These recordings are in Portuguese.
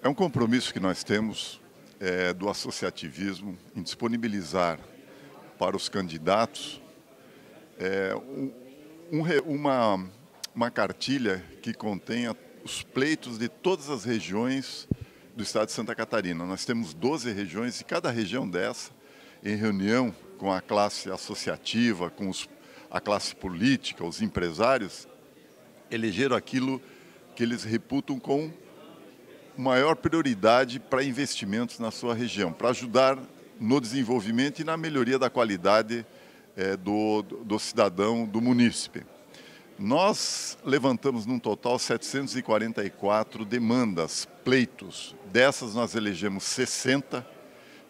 É um compromisso que nós temos é, do associativismo em disponibilizar para os candidatos é, um, uma, uma cartilha que contenha os pleitos de todas as regiões do estado de Santa Catarina. Nós temos 12 regiões e cada região dessa, em reunião com a classe associativa, com os, a classe política, os empresários, elegeram aquilo que eles reputam com maior prioridade para investimentos na sua região, para ajudar no desenvolvimento e na melhoria da qualidade é, do, do cidadão, do munícipe. Nós levantamos num total 744 demandas, pleitos. Dessas nós elegemos 60,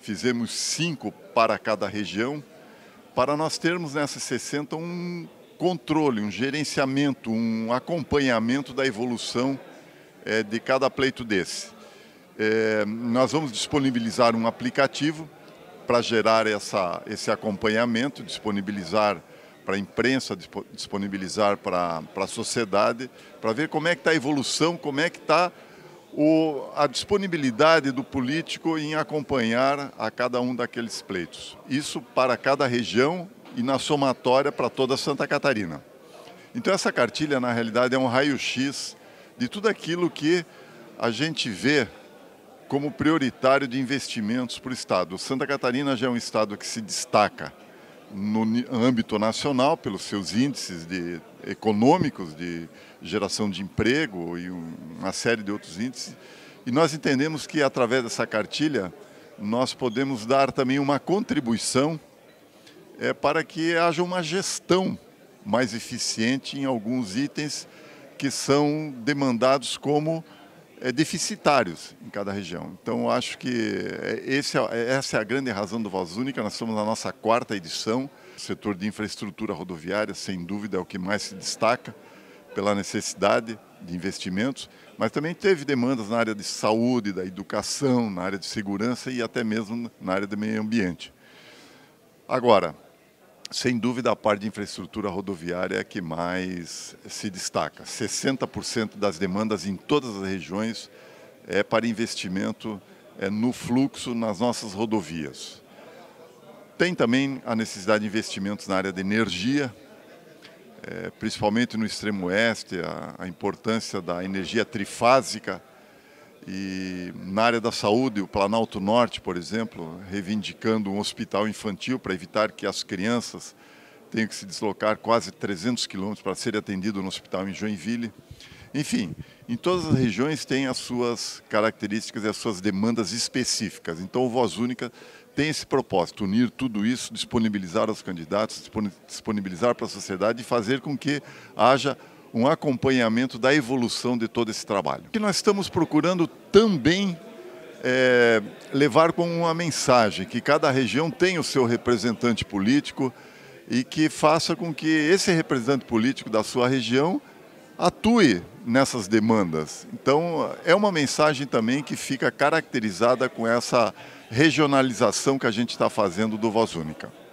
fizemos 5 para cada região, para nós termos nessas 60 um controle, um gerenciamento, um acompanhamento da evolução é, de cada pleito desse. É, nós vamos disponibilizar um aplicativo para gerar essa, esse acompanhamento, disponibilizar para a imprensa, disponibilizar para, para a sociedade, para ver como é que está a evolução, como é que está a disponibilidade do político em acompanhar a cada um daqueles pleitos. Isso para cada região e na somatória para toda Santa Catarina. Então essa cartilha, na realidade, é um raio-x de tudo aquilo que a gente vê como prioritário de investimentos para o Estado. Santa Catarina já é um Estado que se destaca no âmbito nacional pelos seus índices de, econômicos de geração de emprego e uma série de outros índices. E nós entendemos que, através dessa cartilha, nós podemos dar também uma contribuição é, para que haja uma gestão mais eficiente em alguns itens que são demandados como é, deficitários em cada região. Então, acho que eh, esse, é eh, essa é a grande razão do Voz Única. Nós estamos na nossa quarta edição. O setor de infraestrutura rodoviária, sem dúvida, é o que mais se destaca pela necessidade de investimentos, mas também teve demandas na área de saúde, da educação, na área de segurança e até mesmo na área do meio ambiente. Agora, sem dúvida, a parte de infraestrutura rodoviária é a que mais se destaca. 60% das demandas em todas as regiões é para investimento é no fluxo nas nossas rodovias. Tem também a necessidade de investimentos na área de energia, eh, principalmente no extremo oeste, a importância da energia trifásica e na área da saúde, o Planalto Norte, por exemplo, reivindicando um hospital infantil para evitar que as crianças tenham que se deslocar quase 300 quilômetros para serem atendidas no hospital em Joinville. Enfim, em todas as regiões tem as suas características e as suas demandas específicas. Então, o Voz Única tem esse propósito, unir tudo isso, disponibilizar aos candidatos, disponibilizar para a sociedade e fazer com que haja um acompanhamento da evolução de todo esse trabalho. O que nós estamos procurando também é levar com uma mensagem que cada região tem o seu representante político e que faça com que esse representante político da sua região atue nessas demandas. Então, é uma mensagem também que fica caracterizada com essa regionalização que a gente está fazendo do Voz Única.